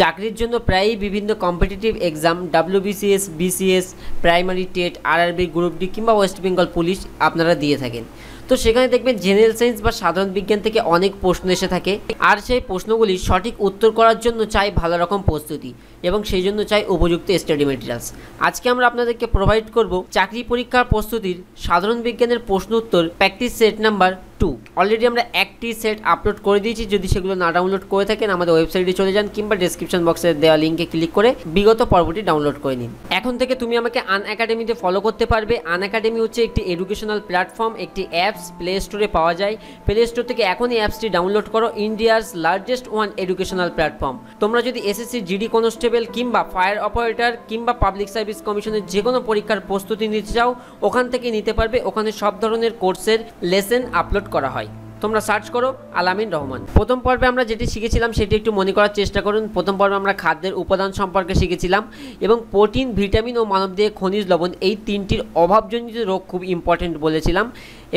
চাকরির জন্য প্রায়ই বিভিন্ন competitive exam WBCS BCS primary TET RRB group D কিংবা ওয়েস্ট বেঙ্গল পুলিশ আপনারা দিয়ে থাকেন তো সেখানে দেখবেন জেনারেল সায়েন্স বা সাধারণ বিজ্ঞান থেকে অনেক প্রশ্ন এসে থাকে আর সেই প্রশ্নগুলি সঠিক উত্তর করার জন্য চাই ভালো রকম প্রস্তুতি এবং সেই জন্য চাই উপযুক্ত স্টাডি মেটেরিয়ালস আজকে আমরা আপনাদেরকে প্রোভাইড করব চাকরি পরীক্ষার প্রস্তুতির সাধারণ বিজ্ঞানের প্রশ্ন উত্তর practice set number two already আমরা একটি সেট আপলোড করে দিয়েছি যদি সেগুলো না ডাউনলোড করে থাকেন আমাদের ওয়েবসাইটে চলে যান কিংবা ডিসক্রিপশন বক্সে দেওয়া লিঙ্কে ক্লিক করে বিগত পর্বটি ডাউনলোড করে নিন এখন থেকে তুমি আমাকে আন একাডেমিতে ফলো করতে পারবে আন একাডেমি হচ্ছে একটি এডুকেশনাল প্ল্যাটফর্ম একটি অ্যাপস প্লে স্টোরে পাওয়া যায় প্লে স্টোর থেকে এখনই অ্যাপসটি ডাউনলোড করো ইন্ডিয়ার লার্জেস্ট ওয়ান এডুকেশনাল প্ল্যাটফর্ম তোমরা যদি এসএসসি জিডি কনস্টেবল কিংবা ফায়ার অপারেটর কিংবা পাবলিক সার্ভিস কমিশনের যে কোনো পরীক্ষার প্রস্তুতি নিতে চাও ওখান থেকে নিতে পারবে ওখানে সব ধরনের কোর্সের লেসেন আপলোড করা হয় তোমরা সার্চ করো আলামিন রহমান প্রথম পর্বে আমরা যেটি শিখেছিলাম সেটি একটু মনে করার চেষ্টা করুন প্রথম পর্বে আমরা খাদ্যের উপাদান সম্পর্কে শিখেছিলাম এবং প্রোটিন ভিটামিন ও মানব দিয়ে খনিজ লবণ এই তিনটির অভাবজনিত রোগ খুব ইম্পর্টেন্ট বলেছিলাম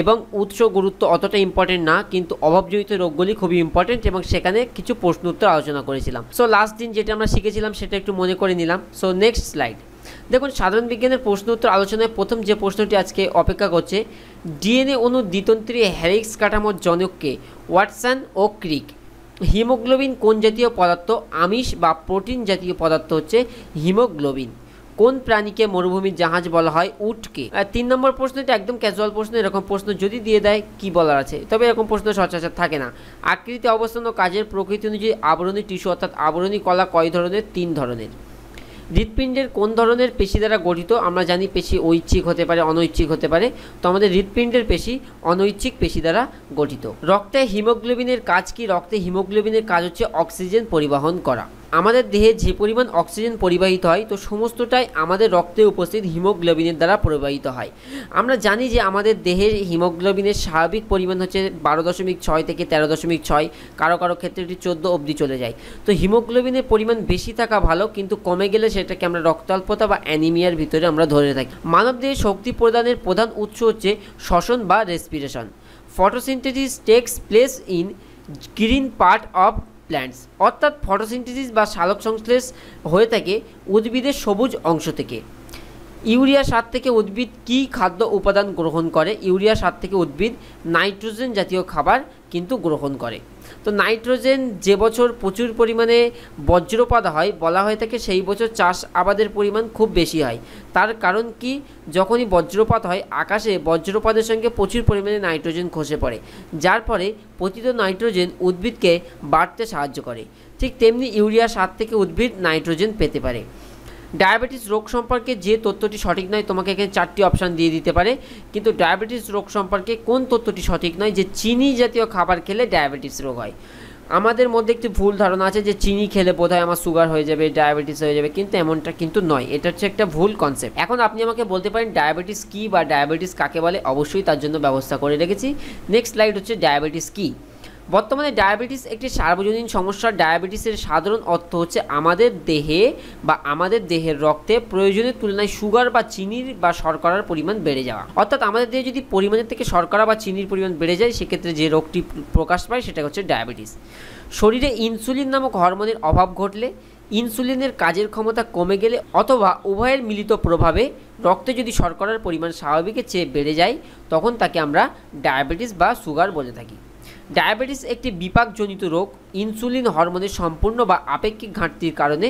এবং উৎস গুরুত্ব অতটা ইম্পর্টেন্ট না কিন্তু অভাবজনিত রোগগুলি খুবই ইম্পর্টেন্ট এবং সেখানে কিছু প্রশ্ন উত্তর আলোচনা করেছিলাম সো লাস্ট দিন যেটা আমরা শিখেছিলাম সেটা একটু মনে করে নিলাম সো নেক্সট স্লাইড দেখুন সাধারণ বিজ্ঞানের প্রশ্ন উত্তর আলোচনায় প্রথম যে প্রশ্নটি আজকে অপেক্ষা করছে ডিএনএ অনু দ্বিতন্ত্রী হ্যারিক্স কাঠামোর জনককে ওয়াটসন ও ক্রিক হিমোগ্লোবিন কোন জাতীয় পদার্থ আমিষ বা প্রোটিন জাতীয় পদার্থ হচ্ছে হিমোগ্লোবিন কোন প্রাণীকে মরুভূমির জাহাজ বলা হয় উটকে তিন নম্বর প্রশ্নটা একদম ক্যাজুয়াল প্রশ্ন এরকম প্রশ্ন যদি দিয়ে দেয় কি বলার আছে তবে এরকম প্রশ্ন সচরাচর থাকে না আকৃতি অবস্থান ও কাজের প্রকৃতি অনুযায়ী আবরণী টিস্যু অর্থাৎ আবরণী কলা কয় ধরনের তিন ধরনের হৃৎপিণ্ডের কোন ধরনের পেশি দ্বারা গঠিত আমরা জানি পেশি ঐচ্ছিক হতে পারে অনৈচ্ছিক হতে পারে তো আমাদের হৃৎপিণ্ডের পেশি অনৈচ্ছিক পেশি দ্বারা গঠিত রক্তে হিমোগ্লোবিনের কাজ কি রক্তে হিমোগ্লোবিনের কাজ হচ্ছে অক্সিজেন পরিবহন করা আমাদের দেহে যে পরিমাণ অক্সিজেন পরিবাহিত হয় তো সমস্তটাই আমাদের রক্তে উপস্থিত হিমোগ্লোবিনের দ্বারা পরিবাহিত হয় আমরা জানি যে আমাদের দেহের হিমোগ্লোবিনের স্বাভাবিক পরিমাণ হচ্ছে বারো দশমিক ছয় থেকে তেরো দশমিক ছয় কারো কারো ক্ষেত্রে এটি চোদ্দো অবধি চলে যায় তো হিমোগ্লোবিনের পরিমাণ বেশি থাকা ভালো কিন্তু কমে গেলে সেটাকে আমরা রক্তাল্পতা বা অ্যানিমিয়ার ভিতরে আমরা ধরে থাকি মানবদেহে শক্তি প্রদানের প্রধান উৎস হচ্ছে শ্বসন বা respiration photosynthesis takes place in green part of plants অর্থাৎ ফটোসিনথেসিস বা সালোকসংশ্লেষ হয়ে থাকে উদ্ভিদের সবুজ অংশ থেকে ইউরিয়া সার থেকে উদ্ভিদ কি খাদ্য উপাদান গ্রহণ করে ইউরিয়া সার থেকে উদ্ভিদ নাইট্রোজেন জাতীয় খাবার কিন্তু গ্রহণ করে তো নাইট্রোজেন যে বছর প্রচুর পরিমাণে বজ্রপাত হয় বলা হয়ে থাকে সেই বছর চাষ আবাদের পরিমাণ খুব বেশি হয় তার কারণ কি যখনই বজ্রপাত হয় আকাশে বজ্রপাতের সঙ্গে প্রচুর পরিমাণে নাইট্রোজেন খসে পড়ে যার ফলে পতিত নাইট্রোজেন উদ্ভিদকে বাড়তে সাহায্য করে ঠিক তেমনি ইউরিয়া সার থেকে উদ্ভিদ নাইট্রোজেন পেতে পারে ডায়াবেটিস রোগ সম্পর্কে যে তথ্যটি সঠিক নয় তোমাকে এখানে চারটি অপশান দিয়ে দিতে পারে কিন্তু ডায়াবেটিস রোগ সম্পর্কে কোন তথ্যটি সঠিক নয় যে চিনি জাতীয় খাবার খেলে ডায়াবেটিস রোগ হয় আমাদের মধ্যে একটি ভুল ধারণা আছে যে চিনি খেলে বোধ আমার সুগার হয়ে যাবে ডায়াবেটিস হয়ে যাবে কিন্তু এমনটা কিন্তু নয় এটা হচ্ছে একটা ভুল কনসেপ্ট এখন আপনি আমাকে বলতে পারেন ডায়াবেটিস কী বা ডায়াবেটিস কাকে বলে অবশ্যই তার জন্য ব্যবস্থা করে রেখেছি নেক্সট স্লাইড হচ্ছে ডায়াবেটিস কী বর্তমানে ডায়াবেটিস একটি সার্বজনীন সমস্যা ডায়াবেটিসের সাধারণ অর্থ হচ্ছে আমাদের দেহে বা আমাদের দেহের রক্তে প্রয়োজনের তুলনায় সুগার বা চিনির বা শর্করার পরিমাণ বেড়ে যাওয়া অর্থাৎ আমাদের দেহে যদি পরিমাণের থেকে শর্করা বা চিনির পরিমাণ বেড়ে যায় সেক্ষেত্রে যে রোগটি প্রকাশ পায় সেটা হচ্ছে ডায়াবেটিস শরীরে ইনসুলিন নামক হরমোনের অভাব ঘটলে ইনসুলিনের কাজের ক্ষমতা কমে গেলে অথবা উভয়ের মিলিত প্রভাবে রক্তে যদি শর্করার পরিমাণ স্বাভাবিকের চেয়ে বেড়ে যায় তখন তাকে আমরা ডায়াবেটিস বা সুগার বলে থাকি ডায়াবেটিস একটি বিপাকজনিত রোগ ইনসুলিন হরমোনের সম্পূর্ণ বা আপেক্ষিক ঘাটতির কারণে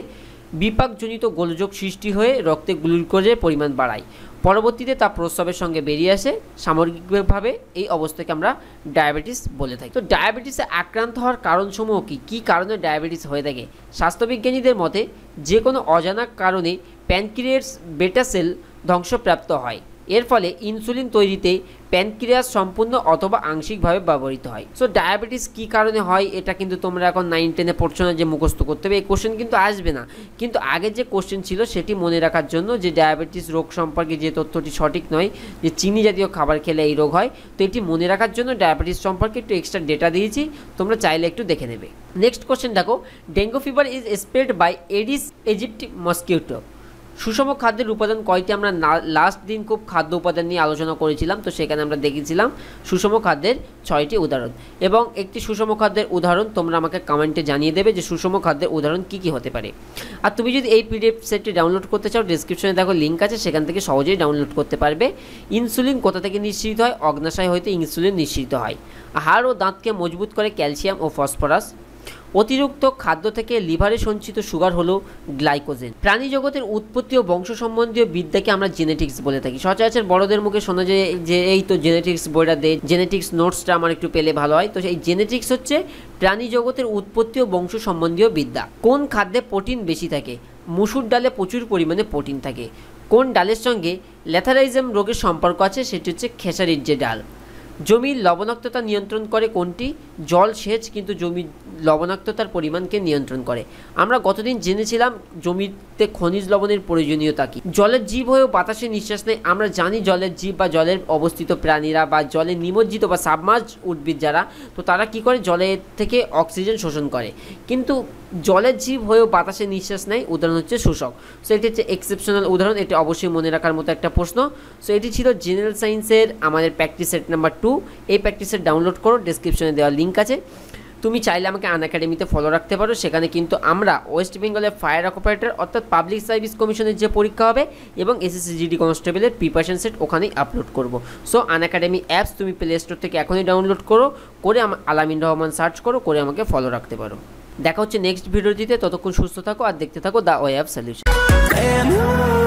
বিপাকজনিত গোলযোগ সৃষ্টি হয়ে রক্তে গ্লুকোজের পরিমাণ বাড়ায় পরবর্তীতে তা প্রস্রাবের সঙ্গে বেরিয়ে আসে সামগ্রিকভাবে এই অবস্থাকে আমরা ডায়াবেটিস বলে থাকি তো ডায়াবেটিসে আক্রান্ত হওয়ার কারণসমূহ কী কী কারণে ডায়াবেটিস হয়ে থাকে স্বাস্থ্যবিজ্ঞানীদের মতে যে কোনো অজানা কারণে প্যানক্রিয়েটস বেটাসেল ধ্বংসপ্রাপ্ত হয় এর ফলে ইনসুলিন তৈরিতে প্যানক্রিয়াস সম্পূর্ণ অথবা আংশিকভাবে ব্যবহৃত হয় সো ডায়াবেটিস কী কারণে হয় এটা কিন্তু তোমরা এখন নাইন টেনে পড়ছো না যে মুখস্থ করতে হবে এই কোশ্চেন কিন্তু আসবে না কিন্তু আগে যে কোশ্চেন ছিল সেটি মনে রাখার জন্য যে ডায়াবেটিস রোগ সম্পর্কে যে তথ্যটি সঠিক নয় যে চিনি জাতীয় খাবার খেলে এই রোগ হয় তো এটি মনে রাখার জন্য ডায়াবেটিস সম্পর্কে একটু এক্সট্রা ডেটা দিয়েছি তোমরা চাইলে একটু দেখে নেবে নেক্সট কোশ্চেন দেখো dengue fever is spread by Aedes aegypti mosquito সুষম খাদ্যের উপাদান কয়টি আমরা লাস্ট দিন খুব খাদ্য উপাদান নিয়ে আলোচনা করেছিলাম তো সেখানে আমরা দেখেছিলাম সুষম খাদ্যের ছয়টি উদাহরণ এবং একটি সুষম খাদ্যের উদাহরণ তোমরা আমাকে কমেন্টে জানিয়ে দেবে যে সুষম খাদ্যের উদাহরণ কী কী হতে পারে আর তুমি যদি এই পিডিএফ সেটটি ডাউনলোড করতে চাও ডিসক্রিপশনে দেখো লিঙ্ক আছে সেখান থেকে সহজেই ডাউনলোড করতে পারবে ইনসুলিন কোথা থেকে নিঃসৃত হয় অগ্নাশয় হইতে ইনসুলিন নিঃসৃত হয় হাড় ও দাঁতকে মজবুত করে ক্যালসিয়াম ও ফসফরাস অতিরিক্ত খাদ্য থেকে লিভারে সঞ্চিত সুগার হলো গ্লাইকোজেন প্রাণী জগতের উৎপত্তি ও বংশ সম্বন্ধীয় বিদ্যাকে আমরা জেনেটিক্স বলে থাকি সচরাচর বড়দের মুখে শোনা যায় যে এই তো জেনেটিক্স বইটা দে জেনেটিক্স নোটসটা আমার একটু পেলে ভালো হয় তো সেই জেনেটিক্স হচ্ছে প্রাণী জগতের উৎপত্তি ও বংশ সম্বন্ধীয় বিদ্যা কোন খাদ্যে প্রোটিন বেশি থাকে মুসুর ডালে প্রচুর পরিমাণে প্রোটিন থাকে কোন ডালের সঙ্গে ল্যাথারাইজম রোগের সম্পর্ক আছে সেটি হচ্ছে খেসারির যে ডাল জমির লবণাক্ততা নিয়ন্ত্রণ করে কোনটি জল সেচ কিন্তু জমির লবণাক্ততার পরিমাণকে নিয়ন্ত্রণ করে আমরা গতদিন জেনেছিলাম জমিতে খনিজ লবণের প্রয়োজনীয়তা কী জলের জীব হয়েও বাতাসে নিঃশ্বাস নেয় আমরা জানি জলের জীব বা জলের অবস্থিত প্রাণীরা বা জলে নিমজ্জিত বা সাবমাজ উদ্ভিদ যারা তো তারা কি করে জলের থেকে অক্সিজেন শোষণ করে কিন্তু জলের জীব হয়েও বাতাসে নিঃশ্বাস নেয় উদাহরণ হচ্ছে শোষক সো এটি হচ্ছে এক্সেপশনাল উদাহরণ এটি অবশ্যই মনে রাখার মতো একটা প্রশ্ন সো এটি ছিল জেনারেল সায়েন্সের আমাদের প্র্যাকটিস সেট নাম্বার টু এই প্র্যাকটিস সেট ডাউনলোড করো ডিসক্রিপশনে দেওয়া লিঙ্ক লিঙ্ক আছে তুমি চাইলে আমাকে আন একাডেমিতে ফলো রাখতে পারো সেখানে কিন্তু আমরা ওয়েস্ট বেঙ্গলের ফায়ার অপারেটর অর্থাৎ পাবলিক সার্ভিস কমিশনের যে পরীক্ষা হবে এবং এসএসসিজিডি কনস্টেবলের প্রিপারেশন সেট ওখানেই আপলোড করব সো আন একাডেমি অ্যাপস তুমি প্লে স্টোর থেকে এখনই ডাউনলোড করো করে আলামিন রহমান সার্চ করো করে আমাকে ফলো রাখতে পারো দেখা হচ্ছে নেক্সট ভিডিওটিতে ততক্ষণ সুস্থ থাকো আর দেখতে থাকো দ্য ওয়ে অ্যাপ সলিউশন